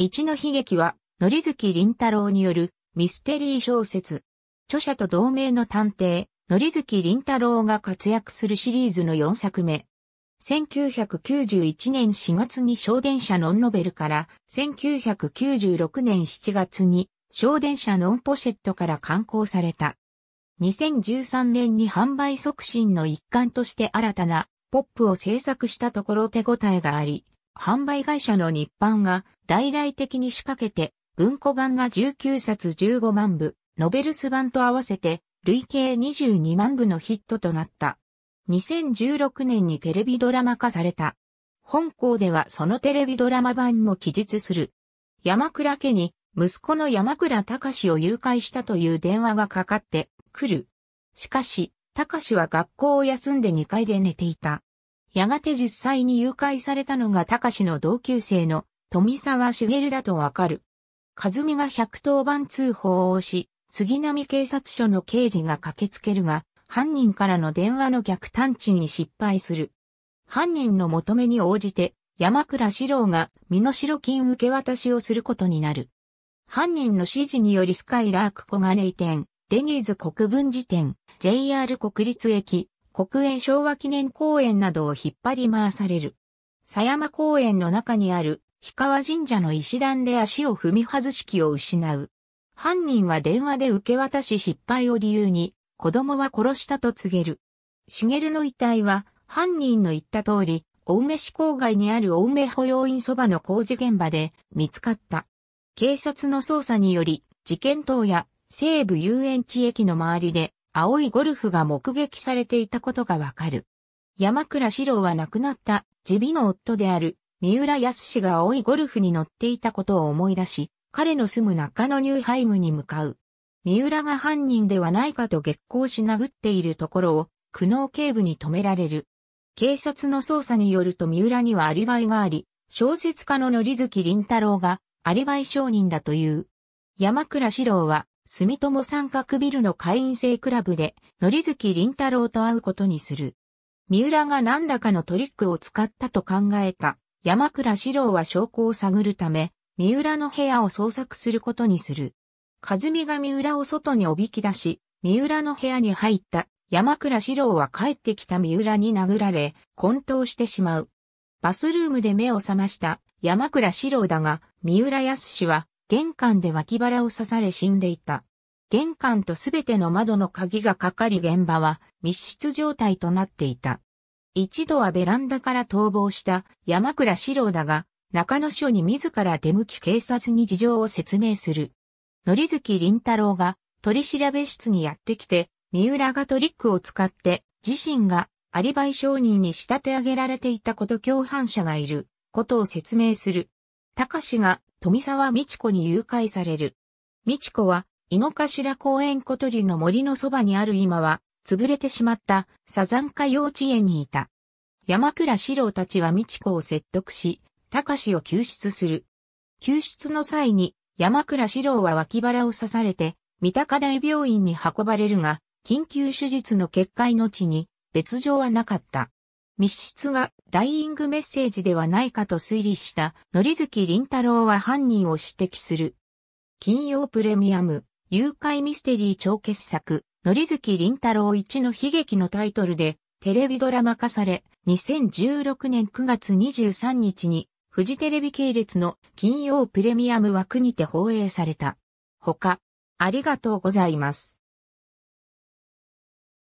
一の悲劇は、のりづきりんたろーによるミステリー小説。著者と同名の探偵、のりづきりんたろーが活躍するシリーズの4作目。1991年4月に小電車ノンノベルから、1996年7月に小電車ノンポシェットから刊行された。2013年に販売促進の一環として新たなポップを制作したところ手応えがあり、販売会社の日版が大々的に仕掛けて、文庫版が19冊15万部、ノベルス版と合わせて、累計22万部のヒットとなった。2016年にテレビドラマ化された。本校ではそのテレビドラマ版も記述する。山倉家に息子の山倉隆を誘拐したという電話がかかってくる。しかし、隆は学校を休んで2階で寝ていた。やがて実際に誘拐されたのが高志の同級生の富沢茂だとわかる。和美が110番通報をし、杉並警察署の刑事が駆けつけるが、犯人からの電話の逆探知に失敗する。犯人の求めに応じて、山倉四郎が身代金受け渡しをすることになる。犯人の指示によりスカイラーク小金井店、デニーズ国分寺店、JR 国立駅、国営昭和記念公園などを引っ張り回される。狭山公園の中にある氷川神社の石段で足を踏み外しきを失う。犯人は電話で受け渡し失敗を理由に、子供は殺したと告げる。茂の遺体は、犯人の言った通り、青梅市郊外にある青梅保養院そばの工事現場で見つかった。警察の捜査により、事件当夜、西武遊園地駅の周りで青いゴルフが目撃されていたことがわかる。山倉四郎は亡くなった自備の夫である三浦康が青いゴルフに乗っていたことを思い出し、彼の住む中野ニューハイムに向かう。三浦が犯人ではないかと激光し殴っているところを、苦悩警部に止められる。警察の捜査によると三浦にはアリバイがあり、小説家の則月林太郎がアリバイ証人だという。山倉四郎は住友三角ビルの会員制クラブで、のりづきりんたろうと会うことにする。三浦が何らかのトリックを使ったと考えた山倉四郎は証拠を探るため、三浦の部屋を捜索することにする。和美が三浦を外におびき出し、三浦の部屋に入った山倉四郎は帰ってきた三浦に殴られ、混沌してしまう。バスルームで目を覚ました山倉四郎だが、三浦康は玄関で脇腹を刺され死んでいた。玄関とすべての窓の鍵がかかり現場は密室状態となっていた。一度はベランダから逃亡した山倉四郎だが、中野署に自ら出向き警察に事情を説明する。のりづき林太郎が取調べ室にやってきて、三浦がトリックを使って自身がアリバイ証人に仕立て上げられていたこと共犯者がいることを説明する。高志が富沢美智子に誘拐される。美智子は、井の頭公園小鳥の森のそばにある今は、潰れてしまったサザンカ幼稚園にいた。山倉四郎たちは美智子を説得し、高志を救出する。救出の際に、山倉四郎は脇腹を刺されて、三鷹大病院に運ばれるが、緊急手術の決壊の地に、別状はなかった。密室がダイイングメッセージではないかと推理した、のりづきりんたろウは犯人を指摘する。金曜プレミアム、誘拐ミステリー超傑作、のりづきりんたろウ。一の悲劇のタイトルで、テレビドラマ化され、2016年9月23日に、フジテレビ系列の金曜プレミアム枠にて放映された。他、ありがとうございます。